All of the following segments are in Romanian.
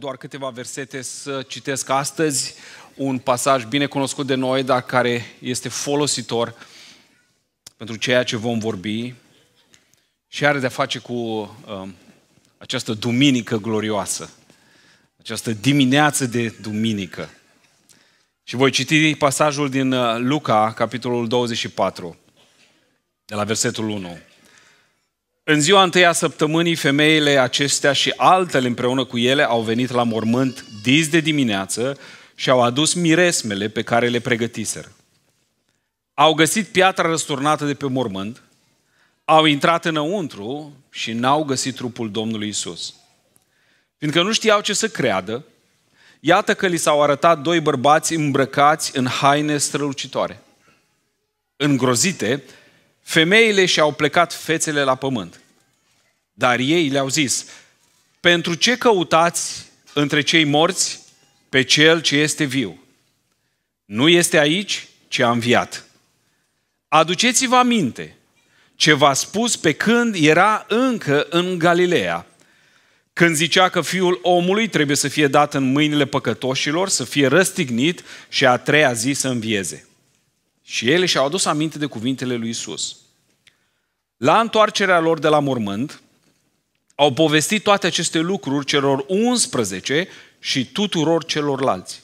doar câteva versete să citesc astăzi un pasaj bine cunoscut de noi, dar care este folositor pentru ceea ce vom vorbi și are de-a face cu uh, această duminică glorioasă, această dimineață de duminică. Și voi citi pasajul din uh, Luca, capitolul 24, de la versetul 1. În ziua întâia săptămânii, femeile acestea și altele împreună cu ele au venit la mormânt dis de dimineață și au adus miresmele pe care le pregătiseră. Au găsit piatra răsturnată de pe mormânt, au intrat înăuntru și n-au găsit trupul Domnului Isus. Fiindcă nu știau ce să creadă, iată că li s-au arătat doi bărbați îmbrăcați în haine strălucitoare. Îngrozite, femeile și-au plecat fețele la pământ. Dar ei le-au zis, pentru ce căutați între cei morți pe cel ce este viu? Nu este aici, ci a înviat. Aduceți-vă aminte ce v-a spus pe când era încă în Galileea, când zicea că fiul omului trebuie să fie dat în mâinile păcătoșilor, să fie răstignit și a treia zi să învieze. Și ele și-au adus aminte de cuvintele lui Isus. La întoarcerea lor de la mormânt, au povestit toate aceste lucruri celor 11 și tuturor celorlalți.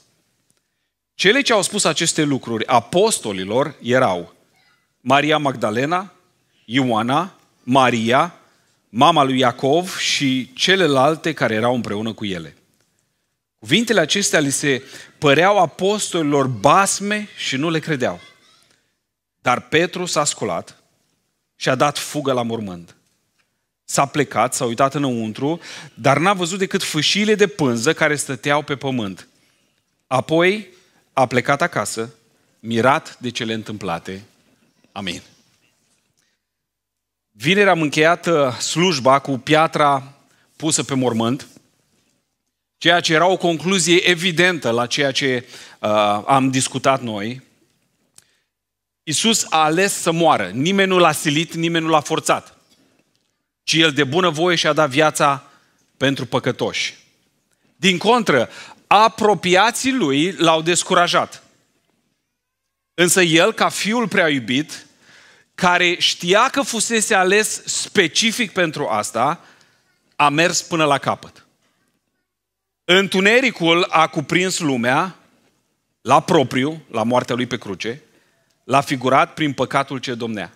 Cele ce au spus aceste lucruri apostolilor erau Maria Magdalena, Ioana, Maria, mama lui Iacov și celelalte care erau împreună cu ele. Cuvintele acestea li se păreau apostolilor basme și nu le credeau. Dar Petru s-a sculat și a dat fugă la mormânt. S-a plecat, s-a uitat înăuntru, dar n-a văzut decât fâșiile de pânză care stăteau pe pământ. Apoi a plecat acasă, mirat de cele întâmplate. Amin. Vineri am încheiat uh, slujba cu piatra pusă pe mormânt, ceea ce era o concluzie evidentă la ceea ce uh, am discutat noi. Isus a ales să moară. Nimeni nu l-a silit, nimeni nu l-a forțat ci El de bună voie și-a dat viața pentru păcătoși. Din contră, apropiații lui l-au descurajat. Însă el, ca fiul prea iubit, care știa că fusese ales specific pentru asta, a mers până la capăt. Întunericul a cuprins lumea la propriu, la moartea lui pe cruce, l-a figurat prin păcatul ce domnea.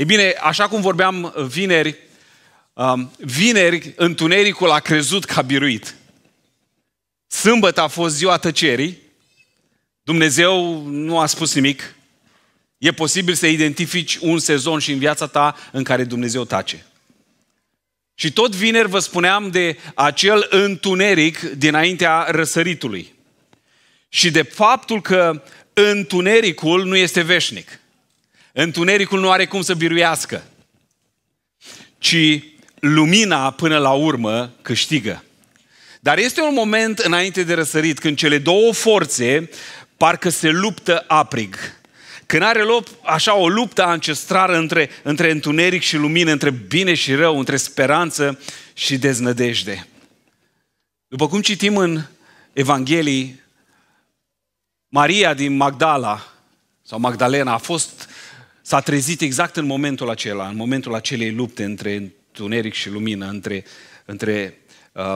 Ei bine, așa cum vorbeam vineri, um, vineri întunericul a crezut că a biruit. Sâmbătă a fost ziua tăcerii, Dumnezeu nu a spus nimic. E posibil să identifici un sezon și în viața ta în care Dumnezeu tace. Și tot vineri vă spuneam de acel întuneric dinaintea răsăritului. Și de faptul că întunericul nu este veșnic. Întunericul nu are cum să biruiască, ci lumina până la urmă câștigă. Dar este un moment înainte de răsărit când cele două forțe parcă se luptă aprig. Când are loc așa o luptă ancestrară între, între întuneric și lumină, între bine și rău, între speranță și deznădejde. După cum citim în Evanghelii, Maria din Magdala, sau Magdalena, a fost S-a trezit exact în momentul acela, în momentul acelei lupte între întuneric și lumină, între, între uh,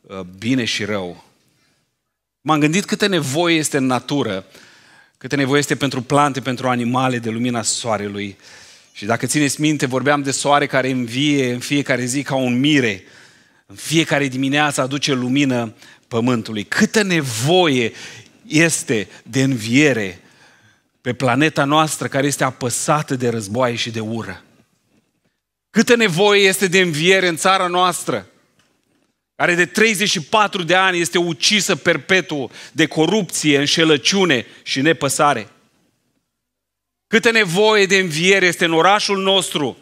uh, bine și rău. M-am gândit câtă nevoie este în natură, câtă nevoie este pentru plante, pentru animale, de lumina soarelui. Și dacă țineți minte, vorbeam de soare care învie în fiecare zi ca un mire, în fiecare dimineață aduce lumină pământului. Câtă nevoie este de înviere pe planeta noastră care este apăsată de războaie și de ură. Câtă nevoie este de înviere în țara noastră, care de 34 de ani este ucisă perpetu de corupție, înșelăciune și nepăsare. Câtă nevoie de înviere este în orașul nostru,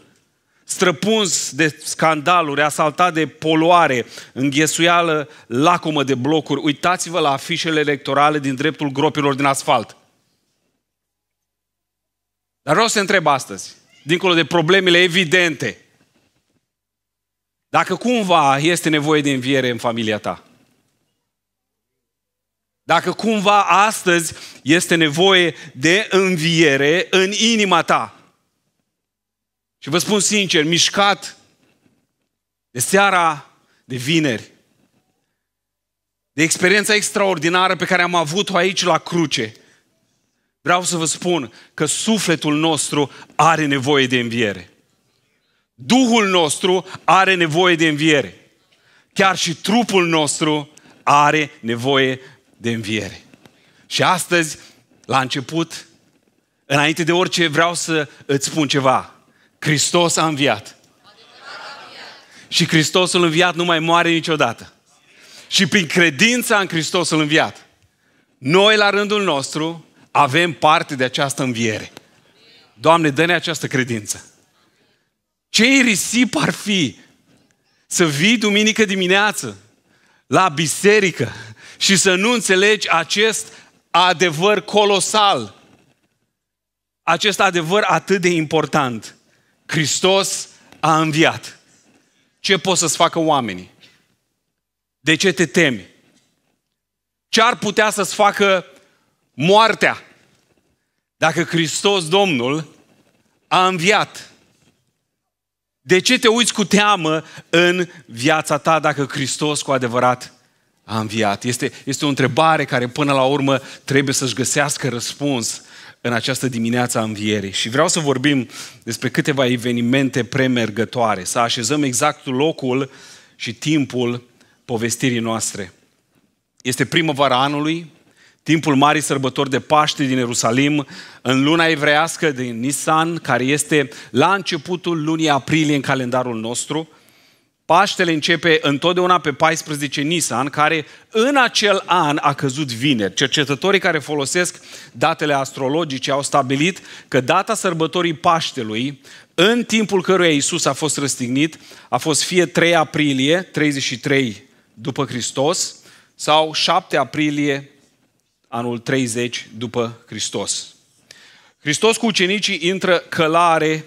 străpuns de scandaluri, asaltat de poluare, înghesuială lacumă de blocuri. Uitați-vă la afișele electorale din dreptul gropilor din asfalt. Dar vreau să întreb astăzi, dincolo de problemele evidente, dacă cumva este nevoie de înviere în familia ta. Dacă cumva astăzi este nevoie de înviere în inima ta. Și vă spun sincer, mișcat de seara de vineri, de experiența extraordinară pe care am avut-o aici la cruce, Vreau să vă spun că sufletul nostru are nevoie de înviere. Duhul nostru are nevoie de înviere. Chiar și trupul nostru are nevoie de înviere. Și astăzi, la început, înainte de orice, vreau să îți spun ceva. Hristos a înviat. Și Hristosul înviat nu mai moare niciodată. Și prin credința în Hristosul înviat, noi la rândul nostru avem parte de această înviere. Doamne, dă-ne această credință. Ce risip ar fi să vii duminică dimineață la biserică și să nu înțelegi acest adevăr colosal, acest adevăr atât de important. Hristos a înviat. Ce pot să-ți facă oamenii? De ce te temi? Ce ar putea să-ți facă moartea. Dacă Hristos Domnul a înviat, de ce te uiți cu teamă în viața ta dacă Hristos cu adevărat a înviat? Este, este o întrebare care până la urmă trebuie să-și găsească răspuns în această dimineață a învierii. Și vreau să vorbim despre câteva evenimente premergătoare, să așezăm exact locul și timpul povestirii noastre. Este primăvara anului, timpul marii sărbători de Paște din Ierusalim, în luna evrească din Nisan, care este la începutul lunii aprilie în calendarul nostru. Paștele începe întotdeauna pe 14 Nisan, care în acel an a căzut vineri. Cercetătorii care folosesc datele astrologice au stabilit că data sărbătorii Paștelui, în timpul căruia Isus a fost răstignit, a fost fie 3 aprilie, 33 după Hristos, sau 7 aprilie, anul 30 după Hristos. Hristos cu ucenicii intră călare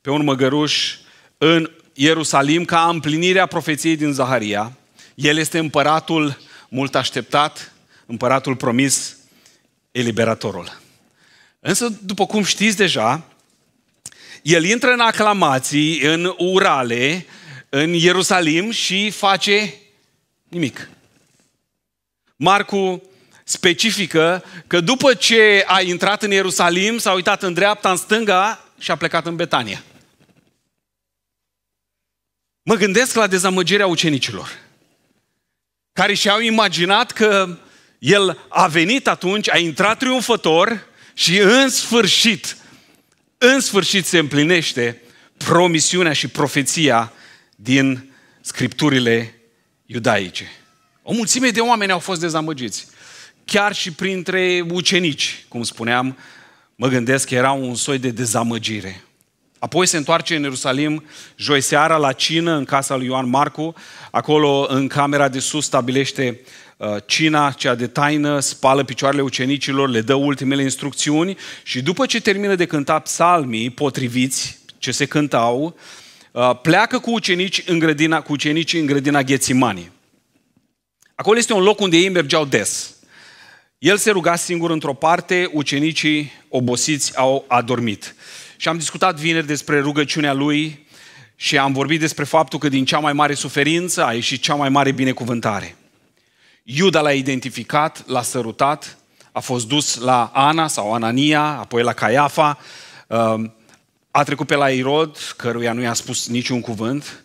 pe un măgăruș în Ierusalim ca împlinirea profeției din Zaharia. El este împăratul mult așteptat, împăratul promis, eliberatorul. Însă, după cum știți deja, el intră în aclamații, în urale, în Ierusalim și face nimic. Marcu specifică că după ce a intrat în Ierusalim, s-a uitat în dreapta, în stânga și a plecat în Betania. Mă gândesc la dezamăgirea ucenicilor, care și-au imaginat că el a venit atunci, a intrat triumfător și în sfârșit, în sfârșit se împlinește promisiunea și profeția din scripturile iudaice. O mulțime de oameni au fost dezamăgiți chiar și printre ucenici, cum spuneam, mă gândesc că era un soi de dezamăgire. Apoi se întoarce în Ierusalim, joi seara, la cină, în casa lui Ioan Marcu. Acolo, în camera de sus, stabilește uh, cina, cea de taină, spală picioarele ucenicilor, le dă ultimele instrucțiuni și după ce termină de cânta psalmii potriviți, ce se cântau, uh, pleacă cu, ucenici în grădina, cu ucenicii în grădina Ghețimanii. Acolo este un loc unde ei mergeau des. El se ruga singur într-o parte, ucenicii obosiți au adormit. Și am discutat vineri despre rugăciunea lui și am vorbit despre faptul că din cea mai mare suferință a ieșit cea mai mare binecuvântare. Iuda l-a identificat, l-a sărutat, a fost dus la Ana sau Anania, apoi la Caiafa, um, a trecut pe la Irod, căruia nu i-a spus niciun cuvânt,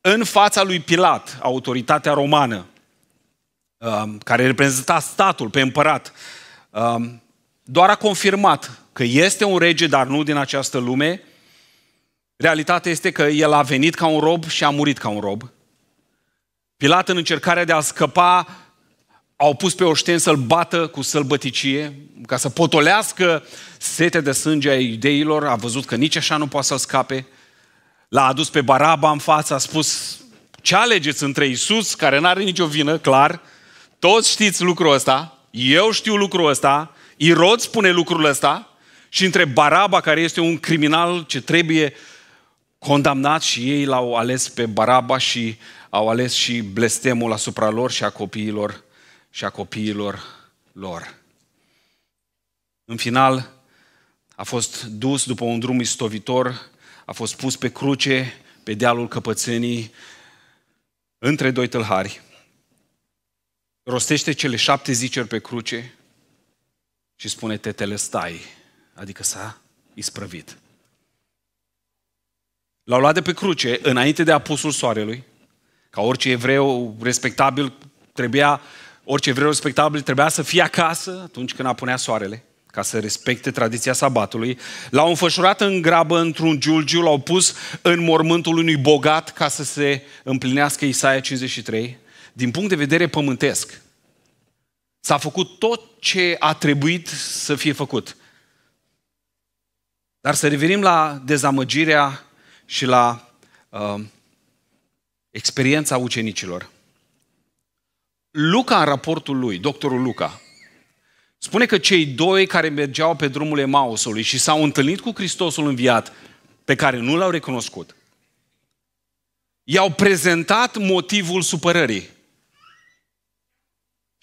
în fața lui Pilat, autoritatea romană, Um, care reprezenta statul pe împărat, um, doar a confirmat că este un rege, dar nu din această lume. Realitatea este că el a venit ca un rob și a murit ca un rob. Pilat, în încercarea de a scăpa, au pus pe oșten să-l bată cu sălbăticie, ca să potolească sete de sânge a iudeilor. A văzut că nici așa nu poate să-l scape. L-a adus pe Baraba în față, a spus, ce alegeți între Isus, care nu are nicio vină, clar, toți știți lucrul ăsta, eu știu lucrul ăsta, Irod spune lucrul ăsta și între Baraba, care este un criminal ce trebuie condamnat și ei l-au ales pe Baraba și au ales și blestemul asupra lor și a copiilor și a copiilor lor. În final, a fost dus după un drum istovitor, a fost pus pe cruce, pe dealul căpățenii, între doi tâlhari rostește cele șapte ziceri pe cruce și spune tetele stai, adică s-a isprăvit. L-au luat de pe cruce înainte de apusul soarelui, ca orice evreu respectabil trebuia, orice evreu respectabil trebuia să fie acasă atunci când apunea soarele, ca să respecte tradiția sabatului. L-au înfășurat în grabă într-un giulgiu, l-au pus în mormântul unui bogat ca să se împlinească Isaia 53 din punct de vedere pământesc, s-a făcut tot ce a trebuit să fie făcut. Dar să revenim la dezamăgirea și la uh, experiența ucenicilor. Luca, în raportul lui, doctorul Luca, spune că cei doi care mergeau pe drumul Emausului și s-au întâlnit cu Hristosul înviat, pe care nu l-au recunoscut, i-au prezentat motivul supărării.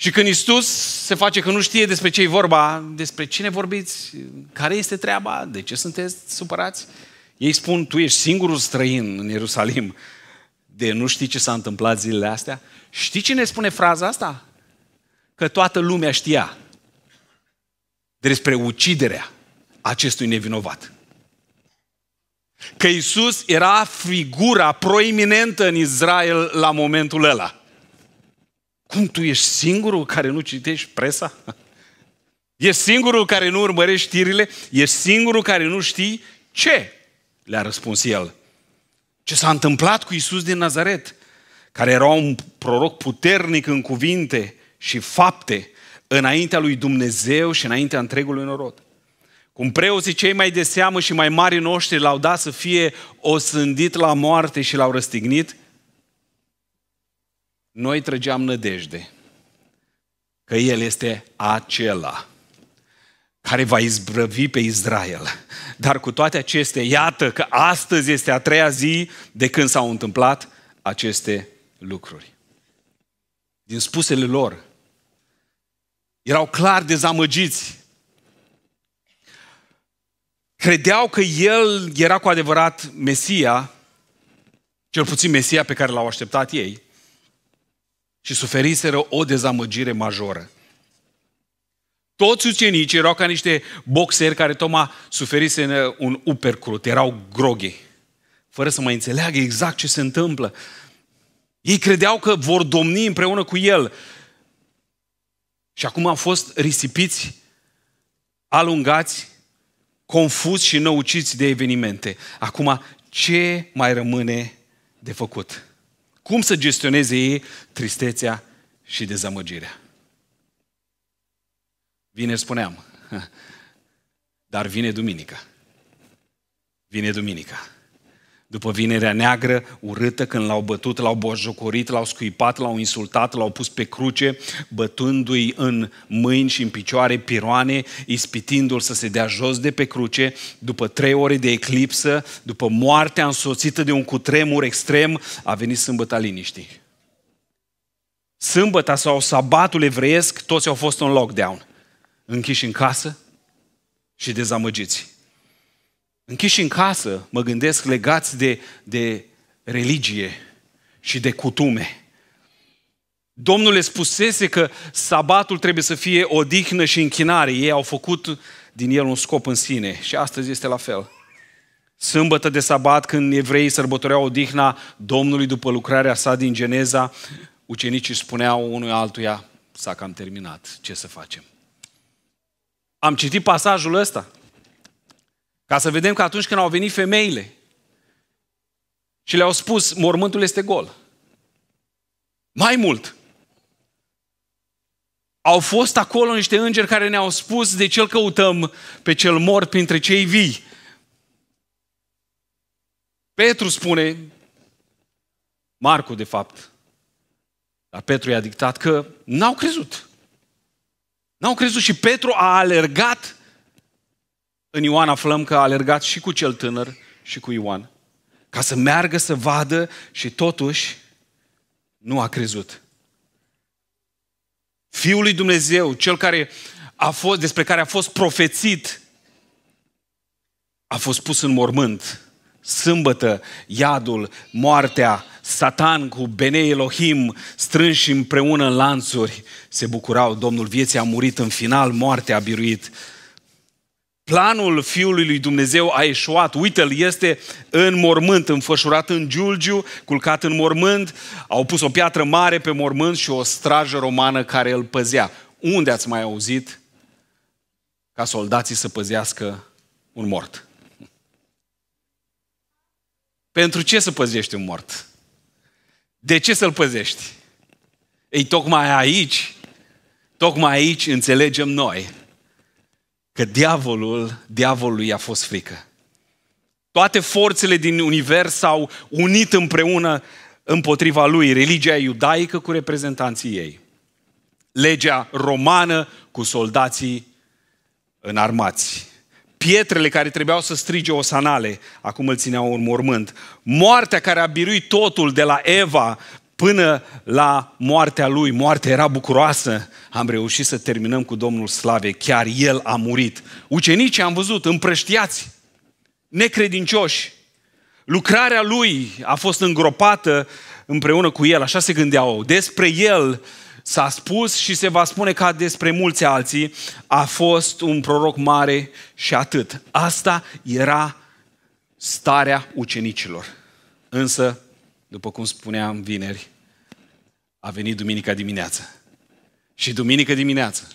Și când Iisus se face că nu știe despre ce e vorba, despre cine vorbiți, care este treaba, de ce sunteți supărați, ei spun, tu ești singurul străin în Ierusalim, de nu știi ce s-a întâmplat zilele astea. Știi cine spune fraza asta? Că toată lumea știa despre uciderea acestui nevinovat. Că Isus era figura proeminentă în Israel la momentul ăla. Cum tu ești singurul care nu citești presa? Ești singurul care nu urmărești știrile? Ești singurul care nu știi ce? Le-a răspuns el. Ce s-a întâmplat cu Isus din Nazaret, care era un proroc puternic în cuvinte și fapte înaintea lui Dumnezeu și înaintea întregului norod. Cum preoții cei mai de seamă și mai mari noștri l-au dat să fie osândit la moarte și l-au răstignit, noi trăgeam nădejde că El este acela care va izbrăvi pe Israel. Dar cu toate acestea, iată că astăzi este a treia zi de când s-au întâmplat aceste lucruri. Din spusele lor, erau clar dezamăgiți. Credeau că el era cu adevărat Mesia, cel puțin Mesia pe care l-au așteptat ei, și suferiseră o dezamăgire majoră. Toți ucenicii erau ca niște boxeri care Toma suferise un upercrut, erau groghi, fără să mai înțeleagă exact ce se întâmplă. Ei credeau că vor domni împreună cu el. Și acum au fost risipiți, alungați, confuzi și năuciți de evenimente. Acum, ce mai rămâne de făcut? Cum să gestioneze ei tristețea și dezamăgirea? Vine, spuneam, dar vine duminica. Vine duminica. După vinerea neagră, urâtă, când l-au bătut, l-au bojocorit, l-au scuipat, l-au insultat, l-au pus pe cruce, bătându-i în mâini și în picioare piroane, ispitindu-l să se dea jos de pe cruce, după trei ore de eclipsă, după moartea însoțită de un cutremur extrem, a venit sâmbăta liniștii. Sâmbăta sau sabatul evreiesc, toți au fost în lockdown, închiși în casă și dezamăgiți închiși în casă, mă gândesc legați de, de religie și de cutume. Domnul le spusese că sabatul trebuie să fie odihnă și închinare. Ei au făcut din el un scop în sine și astăzi este la fel. Sâmbătă de sabat, când evreii sărbătoreau odihna Domnului după lucrarea sa din Geneza, ucenicii spuneau unul altuia, s-a cam terminat, ce să facem? Am citit pasajul ăsta. Ca să vedem că atunci când au venit femeile și le-au spus, mormântul este gol. Mai mult, au fost acolo niște îngeri care ne-au spus de ce îl căutăm pe cel mort printre cei vii. Petru spune, Marcu de fapt, dar Petru i-a dictat că n-au crezut. N-au crezut și Petru a alergat în Ioan aflăm că a alergat și cu cel tânăr și cu Ioan. Ca să meargă să vadă și totuși nu a crezut. Fiul lui Dumnezeu, cel care a fost, despre care a fost profețit, a fost pus în mormânt. Sâmbătă, iadul, moartea, Satan cu Bene Elohim strânși împreună în lanțuri se bucurau. Domnul vieții a murit în final, moartea a biruit planul Fiului lui Dumnezeu a eșuat. Uite-l, este în mormânt, înfășurat în giulgiu, culcat în mormânt. Au pus o piatră mare pe mormânt și o strajă romană care îl păzea. Unde ați mai auzit ca soldații să păzească un mort? Pentru ce să păzești un mort? De ce să-l păzești? Ei, tocmai aici, tocmai aici înțelegem noi că diavolul, diavolului i-a fost frică. Toate forțele din univers s-au unit împreună împotriva lui, religia iudaică cu reprezentanții ei, legea romană cu soldații înarmați, pietrele care trebuiau să strige osanale, acum îl țineau în mormânt, moartea care a biruit totul de la Eva până la moartea lui, moartea era bucuroasă, am reușit să terminăm cu Domnul Slave, chiar el a murit. Ucenicii am văzut împrăștiați, necredincioși. Lucrarea lui a fost îngropată împreună cu el, așa se gândeau. Despre el s-a spus și se va spune ca despre mulți alții, a fost un proroc mare și atât. Asta era starea ucenicilor. Însă, după cum spuneam vineri, a venit duminica dimineață. Și duminică dimineață,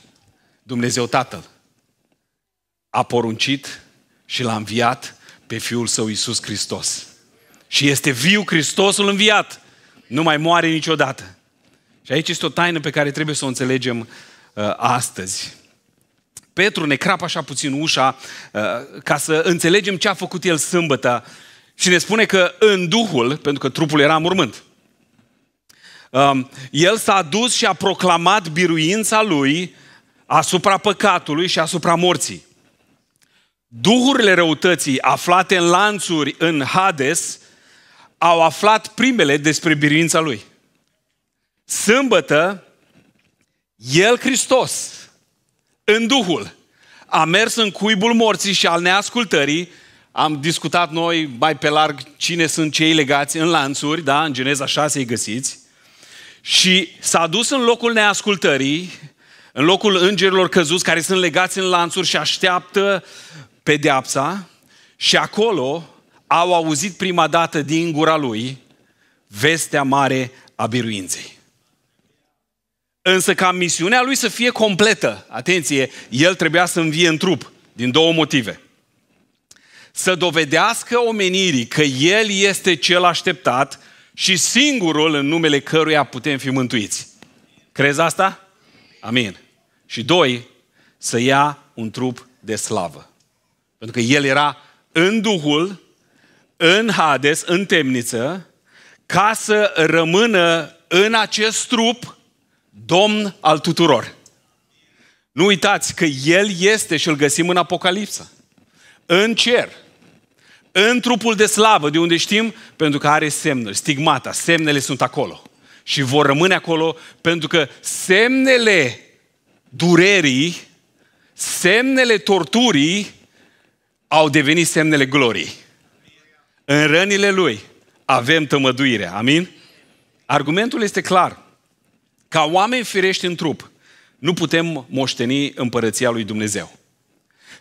Dumnezeu Tatăl a poruncit și l-a înviat pe Fiul Său Iisus Hristos. Și este viu Hristosul înviat. Nu mai moare niciodată. Și aici este o taină pe care trebuie să o înțelegem uh, astăzi. Petru ne crapă așa puțin ușa uh, ca să înțelegem ce a făcut el sâmbătă și ne spune că în Duhul, pentru că trupul era mormânt, Um, el s-a dus și a proclamat biruința lui asupra păcatului și asupra morții. Duhurile răutății aflate în lanțuri în Hades au aflat primele despre biruința lui. Sâmbătă, El Hristos, în Duhul, a mers în cuibul morții și al neascultării. Am discutat noi mai pe larg cine sunt cei legați în lanțuri, da? În Geneza 6 îi găsiți. Și s-a dus în locul neascultării, în locul îngerilor căzuți care sunt legați în lanțuri și așteaptă pedeapsa și acolo au auzit prima dată din gura lui vestea mare a biruinței. Însă ca misiunea lui să fie completă, atenție, el trebuia să învie în trup, din două motive. Să dovedească omenirii că el este cel așteptat și singurul în numele căruia putem fi mântuiți. Crezi asta? Amin. Și doi, să ia un trup de slavă. Pentru că el era în Duhul, în Hades, în temniță, ca să rămână în acest trup domn al tuturor. Nu uitați că El este și îl găsim în Apocalipsa. În cer în trupul de slavă, de unde știm, pentru că are semnuri, stigmata, semnele sunt acolo. Și vor rămâne acolo pentru că semnele durerii, semnele torturii au devenit semnele gloriei. În rănile lui avem tămăduire. Amin? Argumentul este clar. Ca oameni firești în trup, nu putem moșteni împărăția lui Dumnezeu.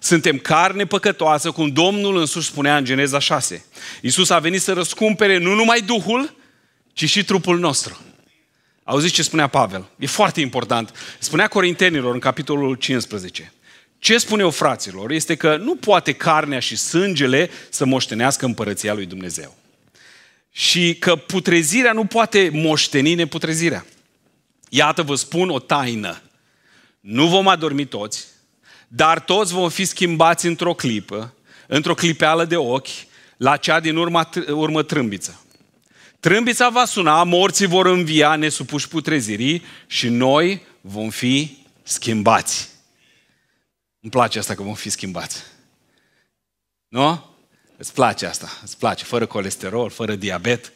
Suntem carne păcătoasă, cum Domnul însuși spunea în Geneza 6. Iisus a venit să răscumpere nu numai Duhul, ci și trupul nostru. Auziți ce spunea Pavel? E foarte important. Spunea Corintenilor în capitolul 15. Ce spune eu fraților este că nu poate carnea și sângele să moștenească împărăția lui Dumnezeu. Și că putrezirea nu poate moșteni neputrezirea. Iată vă spun o taină. Nu vom adormi toți, dar toți vom fi schimbați într-o clipă, într-o clipeală de ochi, la cea din urma, urmă trâmbiță. Trâmbița va suna, morții vor învia nesupuși putrezirii și noi vom fi schimbați. Îmi place asta că vom fi schimbați. Nu? Îți place asta, îți place. Fără colesterol, fără diabet,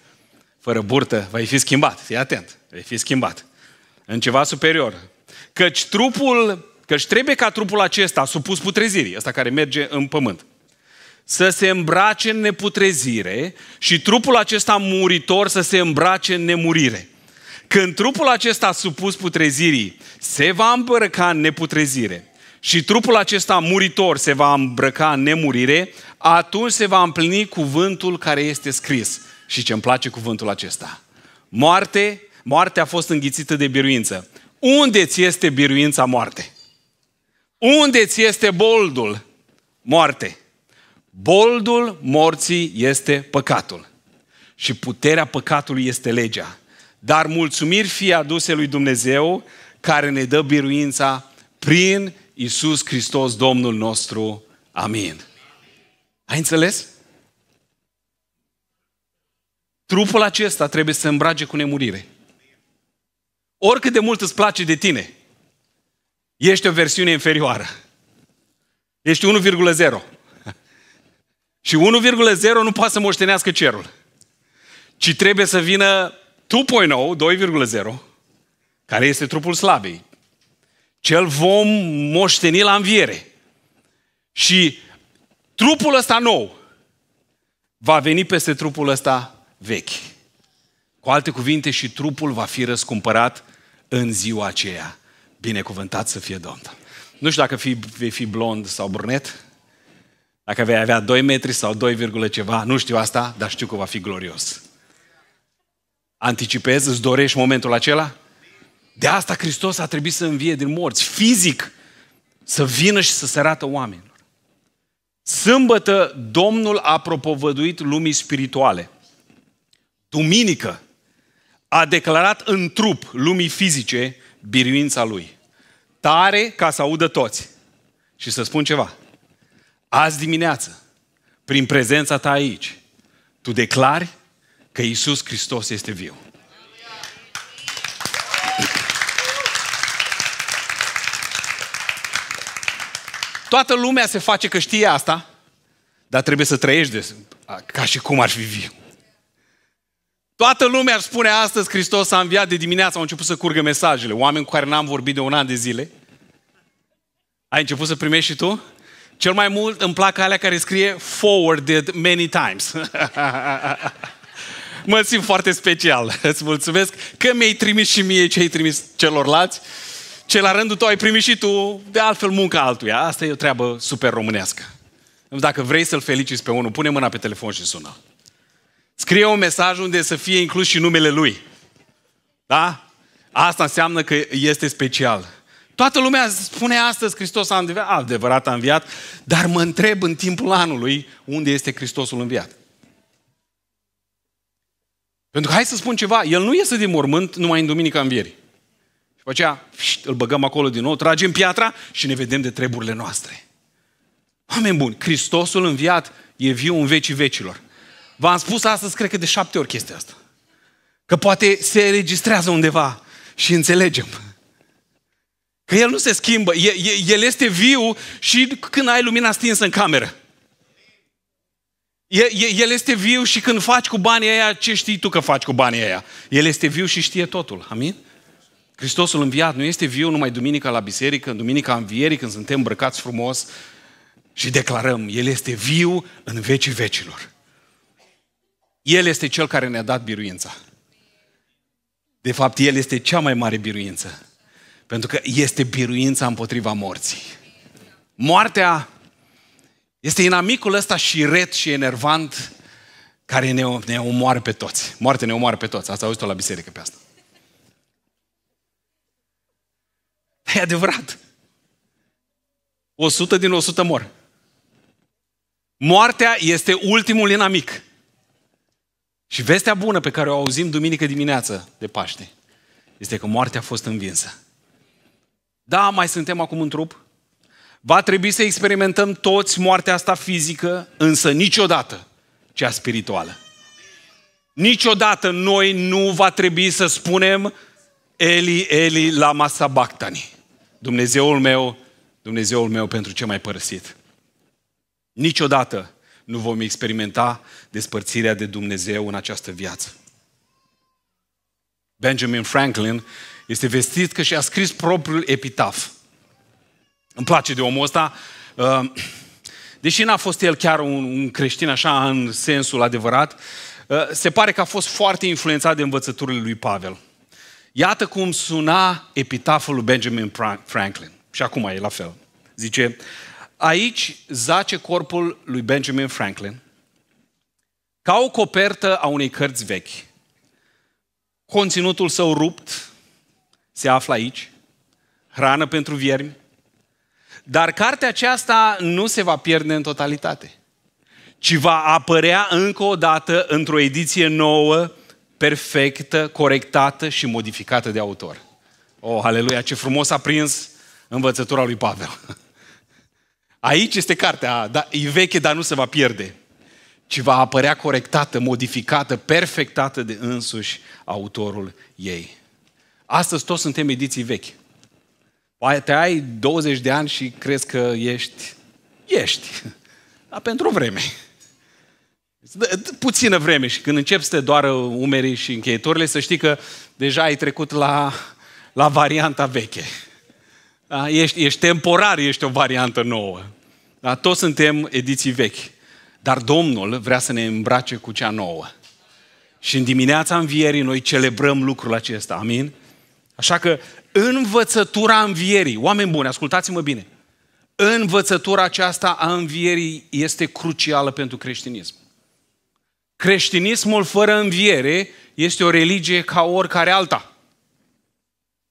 fără burtă, vei fi schimbat. Fii atent, vei fi schimbat. În ceva superior. Căci trupul Căci trebuie ca trupul acesta, supus putrezirii, ăsta care merge în pământ, să se îmbrace în neputrezire și trupul acesta muritor să se îmbrace în nemurire. Când trupul acesta supus putrezirii se va îmbrăca în neputrezire și trupul acesta muritor se va îmbrăca în nemurire, atunci se va împlini cuvântul care este scris. Și ce îmi place cuvântul acesta? Moarte, moartea a fost înghițită de biruință. Unde ți este biruința moarte? Unde ți este boldul? Moarte. Boldul morții este păcatul. Și puterea păcatului este legea. Dar mulțumiri fie aduse lui Dumnezeu care ne dă biruința prin Isus Hristos Domnul nostru. Amin. Ai înțeles? Trupul acesta trebuie să îmbrage cu nemurire. Oricât de mult îți place de tine – Ești o versiune inferioară. Ești 1,0. Și 1,0 nu poate să moștenească cerul. Ci trebuie să vină 2.0, 2,0, care este trupul slabei. Cel vom moșteni la înviere. Și trupul ăsta nou va veni peste trupul ăsta vechi. Cu alte cuvinte, și trupul va fi răscumpărat în ziua aceea. Binecuvântat să fie Domnul. Nu știu dacă fi, vei fi blond sau brunet, dacă vei avea 2 metri sau 2, ceva, nu știu asta, dar știu că va fi glorios. Anticipezi, îți dorești momentul acela? De asta Hristos a trebuit să învie din morți, fizic, să vină și să se arată oamenilor. Sâmbătă, Domnul a propovăduit lumii spirituale. Duminică, a declarat în trup lumii fizice biruința lui. Tare ca să audă toți. Și să spun ceva. Azi dimineață, prin prezența ta aici, tu declari că Isus Hristos este viu. Toată lumea se face că știe asta, dar trebuie să trăiești de, ca și cum ar fi viu. Toată lumea ar spune astăzi Hristos a înviat de dimineață, au început să curgă mesajele. Oameni cu care n-am vorbit de un an de zile. Ai început să primești și tu? Cel mai mult îmi plac alea care scrie forwarded many times. mă simt foarte special. Îți mulțumesc că mi-ai trimis și mie ce ai trimis celorlalți. Ce la rândul tău ai primit și tu, de altfel munca altuia. Asta e o treabă super românească. Dacă vrei să-l feliciți pe unul, pune mâna pe telefon și sună Scrie un mesaj unde să fie inclus și numele lui. Da? Asta înseamnă că este special. Toată lumea spune astăzi Hristos a înviat, adevărat a înviat, dar mă întreb în timpul anului unde este Hristosul înviat. Pentru că hai să spun ceva, el nu iese din mormânt numai în duminica învierii. Și după aceea pșt, îl băgăm acolo din nou, tragem piatra și ne vedem de treburile noastre. Oameni buni, Hristosul înviat e viu în vecii vecilor. V-am spus astăzi, cred că de șapte ori chestia asta. Că poate se registrează undeva și înțelegem. Că El nu se schimbă, El este viu și când ai lumina stinsă în cameră. El este viu și când faci cu banii aia, ce știi tu că faci cu banii aia? El este viu și știe totul. Amin? Hristosul înviat nu este viu numai duminica la biserică, duminica învierii, când suntem îmbrăcați frumos și declarăm, El este viu în vecii vecilor. El este Cel care ne-a dat biruința. De fapt, El este cea mai mare biruință. Pentru că este biruința împotriva morții. Moartea este inamicul ăsta șiret și enervant care ne, ne omoară pe toți. Moartea ne omoară pe toți. Ați auzit-o la biserică pe asta. E adevărat. sută din o sută mor. Moartea este ultimul inamic. Și vestea bună pe care o auzim duminică dimineață de Paște este că moartea a fost învinsă. Da, mai suntem acum în trup. Va trebui să experimentăm toți moartea asta fizică, însă niciodată cea spirituală. Niciodată noi nu va trebui să spunem Eli, Eli, la masa bactani. Dumnezeul meu, Dumnezeul meu pentru ce mai părăsit. Niciodată nu vom experimenta despărțirea de Dumnezeu în această viață. Benjamin Franklin este vestit că și-a scris propriul epitaf. Îmi place de omul ăsta, uh, deși n-a fost el chiar un creștin așa în sensul adevărat, uh, se pare că a fost foarte influențat de învățăturile lui Pavel. Iată cum suna epitaful lui Benjamin Franklin. Și acum e la fel. Zice, Aici zace corpul lui Benjamin Franklin ca o copertă a unei cărți vechi. Conținutul său rupt se află aici, hrană pentru viermi, dar cartea aceasta nu se va pierde în totalitate, ci va apărea încă o dată într-o ediție nouă, perfectă, corectată și modificată de autor. Oh, aleluia, ce frumos a prins învățătura lui Pavel. Aici este cartea, da, e veche, dar nu se va pierde, ci va apărea corectată, modificată, perfectată de însuși autorul ei. Astăzi toți suntem ediții vechi. Poate ai 20 de ani și crezi că ești, ești, dar pentru o vreme. Puțină vreme și când începi să te doară umerii și încheieturile, să știi că deja ai trecut la, la varianta veche. Da? Ești, ești temporar, ești o variantă nouă. Da? Toți suntem ediții vechi. Dar Domnul vrea să ne îmbrace cu cea nouă. Și în dimineața învierii noi celebrăm lucrul acesta. Amin? Așa că învățătura învierii, oameni buni, ascultați-mă bine, învățătura aceasta a învierii este crucială pentru creștinism. Creștinismul fără înviere este o religie ca oricare alta.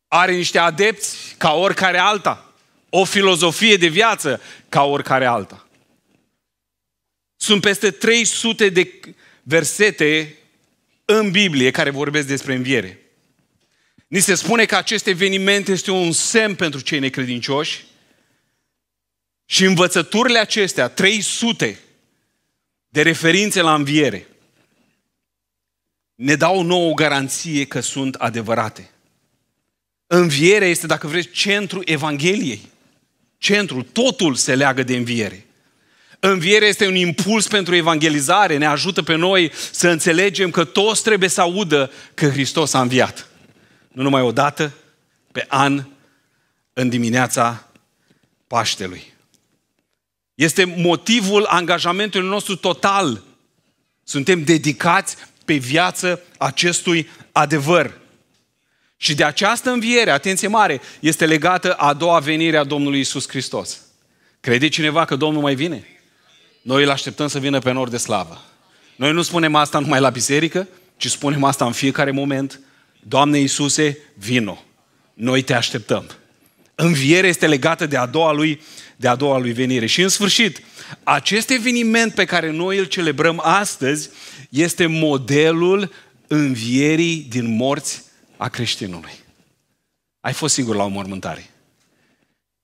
Are niște adepți ca oricare alta. O filozofie de viață ca oricare alta. Sunt peste 300 de versete în Biblie care vorbesc despre înviere. Ni se spune că acest eveniment este un semn pentru cei necredincioși și învățăturile acestea, 300 de referințe la înviere, ne dau o nouă garanție că sunt adevărate. Învierea este, dacă vreți, centrul Evangheliei. Centrul, totul se leagă de înviere. Învierea este un impuls pentru evangelizare, ne ajută pe noi să înțelegem că toți trebuie să audă că Hristos a înviat. Nu numai o dată, pe an, în dimineața Paștelui. Este motivul angajamentului nostru total. Suntem dedicați pe viață acestui adevăr. Și de această înviere, atenție mare, este legată a doua venire a Domnului Isus Hristos. Crede cineva că Domnul mai vine? Noi îl așteptăm să vină pe nor de slavă. Noi nu spunem asta numai la biserică, ci spunem asta în fiecare moment. Doamne Iisuse, vino. Noi te așteptăm. Învierea este legată de a doua lui, de a doua lui venire. Și în sfârșit, acest eveniment pe care noi îl celebrăm astăzi este modelul învierii din morți a creștinului. Ai fost singur la o mormântare.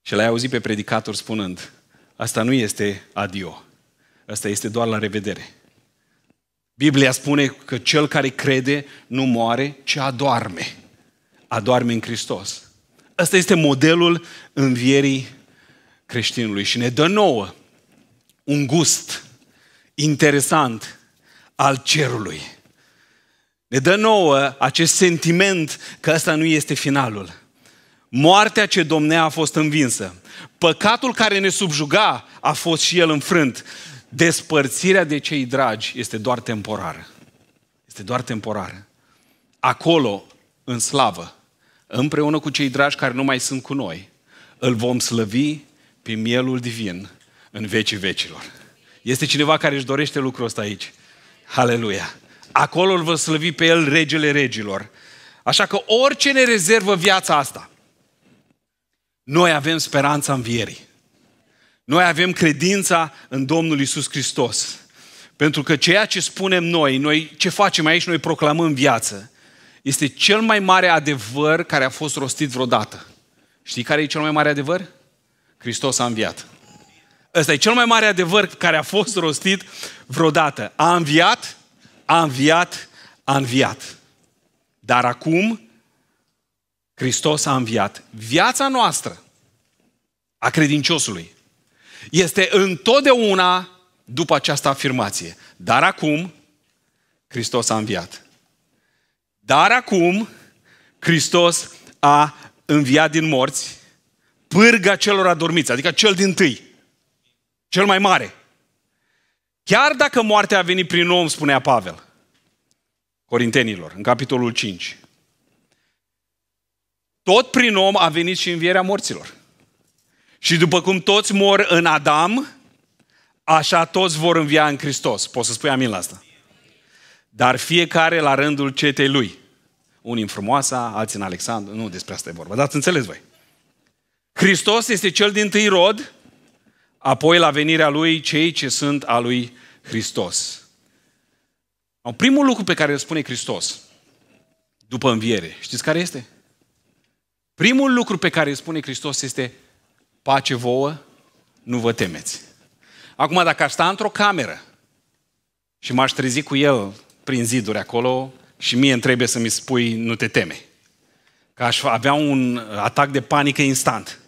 Și l-ai auzit pe predicator spunând, asta nu este adio, asta este doar la revedere. Biblia spune că cel care crede nu moare, ci adorme. Adorme în Hristos. Asta este modelul învierii creștinului și ne dă nouă un gust interesant al cerului. Ne dă nouă acest sentiment că ăsta nu este finalul. Moartea ce domnea a fost învinsă. Păcatul care ne subjuga a fost și el înfrânt. Despărțirea de cei dragi este doar temporară. Este doar temporară. Acolo, în slavă, împreună cu cei dragi care nu mai sunt cu noi, îl vom slăvi pe mielul divin în vecii vecilor. Este cineva care își dorește lucrul ăsta aici. Haleluia! acolo îl vă slăvi pe el regele regilor. Așa că orice ne rezervă viața asta, noi avem speranța învierii. Noi avem credința în Domnul Isus Hristos. Pentru că ceea ce spunem noi, noi ce facem aici, noi proclamăm viață, este cel mai mare adevăr care a fost rostit vreodată. Știi care e cel mai mare adevăr? Hristos a înviat. Ăsta e cel mai mare adevăr care a fost rostit vreodată. A înviat a înviat, a înviat. Dar acum Hristos a înviat. Viața noastră a credinciosului este întotdeauna după această afirmație. Dar acum Hristos a înviat. Dar acum Hristos a înviat din morți pârga celor adormiți, adică cel din tâi, cel mai mare, Chiar dacă moartea a venit prin om, spunea Pavel, Corintenilor, în capitolul 5. Tot prin om a venit și învierea morților. Și după cum toți mor în Adam, așa toți vor învia în Hristos. Poți să spui amin la asta. Dar fiecare la rândul cetei lui. Unii în Frumoasa, alții în Alexandru. Nu despre asta e vorba, dar înțeles voi. Hristos este cel din tâi rod, apoi la venirea lui cei ce sunt a lui Hristos. Primul lucru pe care îl spune Hristos după înviere, știți care este? Primul lucru pe care îl spune Hristos este pace vouă, nu vă temeți. Acum, dacă aș sta într-o cameră și m-aș trezi cu el prin ziduri acolo și mie îmi trebuie să-mi spui nu te teme, că aș avea un atac de panică instant –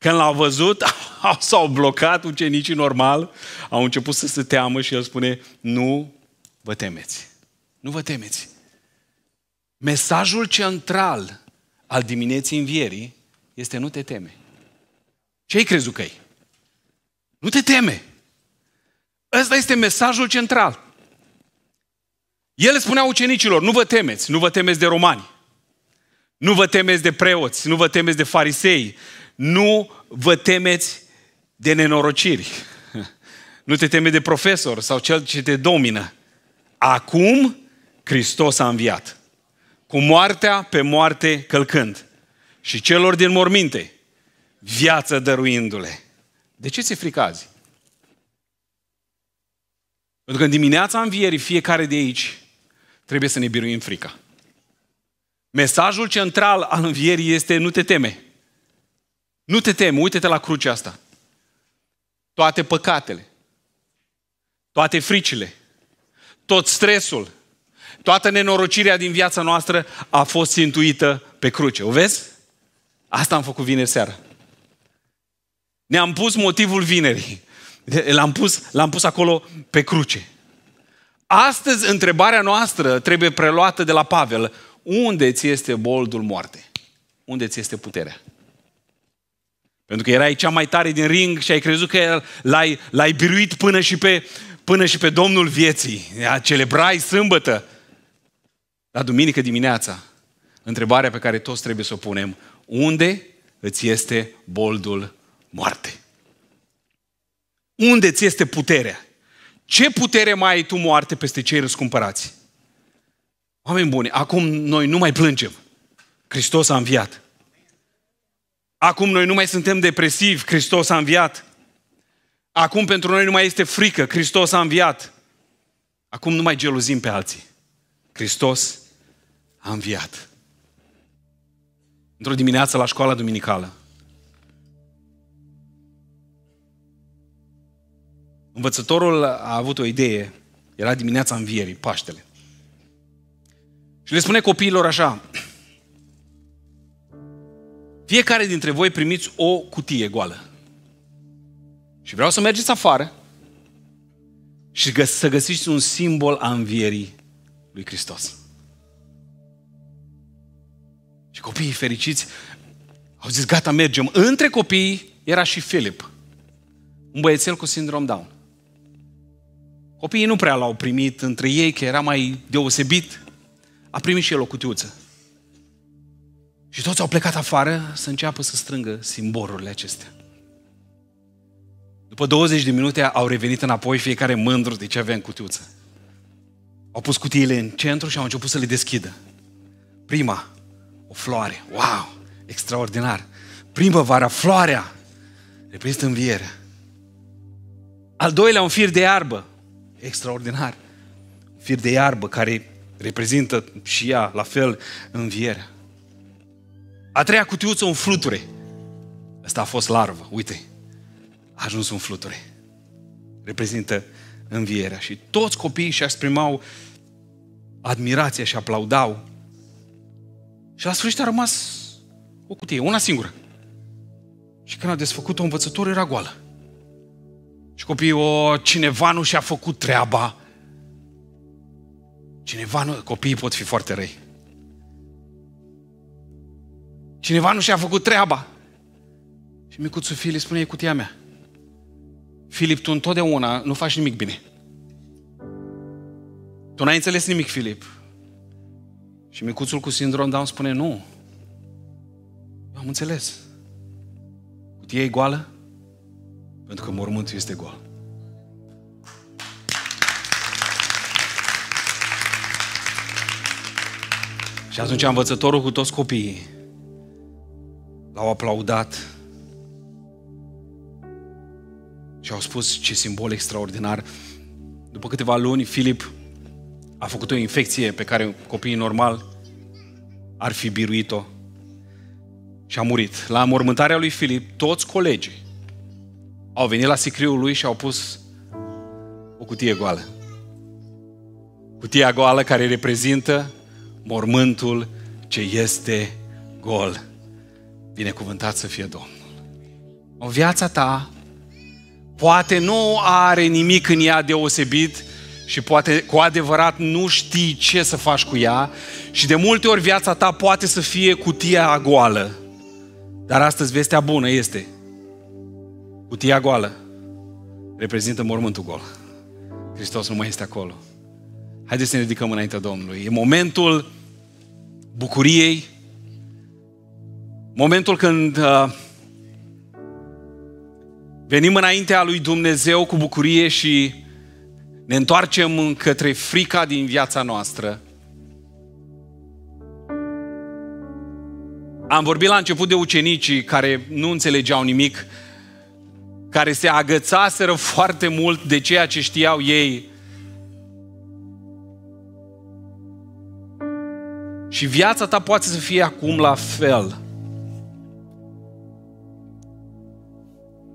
când l-au văzut, s-au blocat ucenicii normal, au început să se teamă și el spune, nu vă temeți. Nu vă temeți. Mesajul central al dimineții învierii este nu te teme. Ce ai crezut că Nu te teme. Ăsta este mesajul central. El spunea ucenicilor, nu vă temeți, nu vă temeți de romani, nu vă temeți de preoți, nu vă temeți de farisei, nu vă temeți de nenorociri. Nu te teme de profesor sau cel ce te domină. Acum Hristos a înviat. Cu moartea pe moarte călcând. Și celor din morminte, viață dăruindu-le. De ce se frică azi? Pentru că în dimineața învierii fiecare de aici trebuie să ne biruim frica. Mesajul central al învierii este nu te teme. Nu te temi, uite-te la crucea asta. Toate păcatele, toate fricile, tot stresul, toată nenorocirea din viața noastră a fost intuită pe cruce. O vezi? Asta am făcut vineri seara. Ne-am pus motivul vinerii. L-am pus, l-am pus acolo pe cruce. Astăzi, întrebarea noastră trebuie preluată de la Pavel. Unde ți este boldul moarte? Unde ți este puterea? Pentru că erai cea mai tare din ring și ai crezut că l-ai, l-ai biruit până și, pe, până și pe Domnul vieții. Celebrai sâmbătă. La duminică dimineața, întrebarea pe care toți trebuie să o punem, unde îți este boldul moarte? Unde ți este puterea? Ce putere mai ai tu moarte peste cei răscumpărați? Oameni buni, acum noi nu mai plângem. Hristos a înviat. Acum noi nu mai suntem depresivi, Hristos a înviat. Acum pentru noi nu mai este frică, Hristos a înviat. Acum nu mai geluzim pe alții. Hristos a înviat. Într-o dimineață la școala duminicală, învățătorul a avut o idee. Era dimineața învierii, Paștele. Și le spune copiilor așa, fiecare dintre voi primiți o cutie goală. Și vreau să mergeți afară și să găsiți un simbol a învierii lui Hristos. Și copiii fericiți au zis, gata, mergem. Între copii era și Filip, un băiețel cu sindrom Down. Copiii nu prea l-au primit între ei, că era mai deosebit. A primit și el o cutiuță. Și toți au plecat afară să înceapă să strângă simborurile acestea. După 20 de minute au revenit înapoi fiecare mândru de ce avea în cutiuță. Au pus cutiile în centru și au început să le deschidă. Prima, o floare. Wow! Extraordinar! Primăvara, floarea! Reprezintă învierea. Al doilea, un fir de iarbă. Extraordinar! Un fir de iarbă care reprezintă și ea, la fel, învierea. A treia cutiuță, un fluture. asta a fost larvă, uite. A ajuns un fluture. Reprezintă învierea. Și toți copiii și exprimau admirația și aplaudau. Și la sfârșit a rămas o cutie, una singură. Și când a desfăcut-o învățător era goală. Și copiii, o, cineva nu și-a făcut treaba. Cineva nu, copiii pot fi foarte răi. Cineva nu și-a făcut treaba. Și micuțul Filip spune, e cutia mea. Filip, tu întotdeauna nu faci nimic bine. Tu n-ai înțeles nimic, Filip. Și micuțul cu sindrom Down spune, nu. Eu am înțeles. Cutia e goală pentru că mormântul este gol. Și atunci învățătorul cu toți copiii L-au aplaudat și au spus ce simbol extraordinar. După câteva luni, Filip a făcut o infecție pe care copiii normal ar fi biruit-o și a murit. La mormântarea lui Filip, toți colegii au venit la sicriul lui și au pus o cutie goală. Cutia goală care reprezintă mormântul ce este gol. Binecuvântat să fie Domnul. O viața ta poate nu are nimic în ea deosebit și poate cu adevărat nu știi ce să faci cu ea și de multe ori viața ta poate să fie cutia goală. Dar astăzi vestea bună este cutia goală reprezintă mormântul gol. Hristos nu mai este acolo. Haideți să ne ridicăm înaintea Domnului. E momentul bucuriei, Momentul când uh, venim înaintea lui Dumnezeu cu bucurie și ne întoarcem către frica din viața noastră. Am vorbit la început de ucenicii care nu înțelegeau nimic, care se agățaseră foarte mult de ceea ce știau ei. Și viața ta poate să fie acum la fel.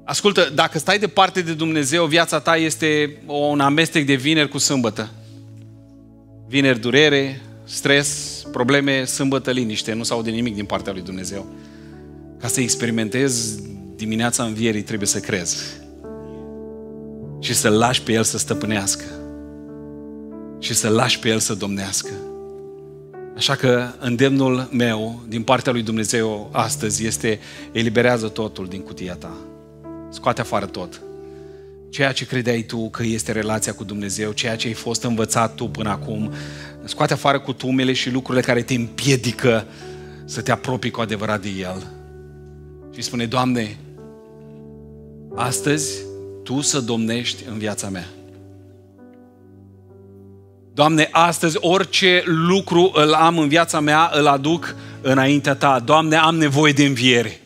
Ascultă, dacă stai departe de Dumnezeu, viața ta este un amestec de vineri cu sâmbătă. Vineri durere, stres, probleme, sâmbătă liniște, nu s-aude nimic din partea lui Dumnezeu. Ca să experimentezi dimineața învierii trebuie să crezi și să lași pe El să stăpânească și să lași pe El să domnească. Așa că îndemnul meu din partea lui Dumnezeu astăzi este eliberează totul din cutia ta scoate afară tot. Ceea ce credeai tu că este relația cu Dumnezeu, ceea ce ai fost învățat tu până acum, scoate afară cu tumele și lucrurile care te împiedică să te apropii cu adevărat de El. Și spune, Doamne, astăzi Tu să domnești în viața mea. Doamne, astăzi orice lucru îl am în viața mea, îl aduc înaintea Ta. Doamne, am nevoie de înviere.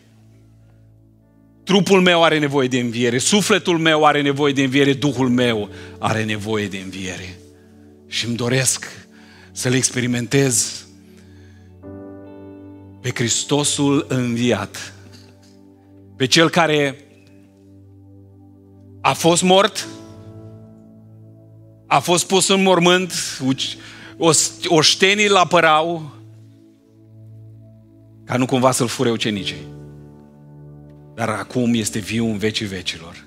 Trupul meu are nevoie de înviere, sufletul meu are nevoie de înviere, Duhul meu are nevoie de înviere. Și îmi doresc să le experimentez pe Hristosul înviat, pe Cel care a fost mort, a fost pus în mormânt, oștenii l apărau, ca nu cumva să-l fure ucenicii dar acum este viu în vecii vecilor.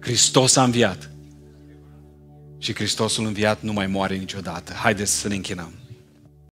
Hristos a înviat. Și Hristosul înviat nu mai moare niciodată. Haideți să ne închinăm.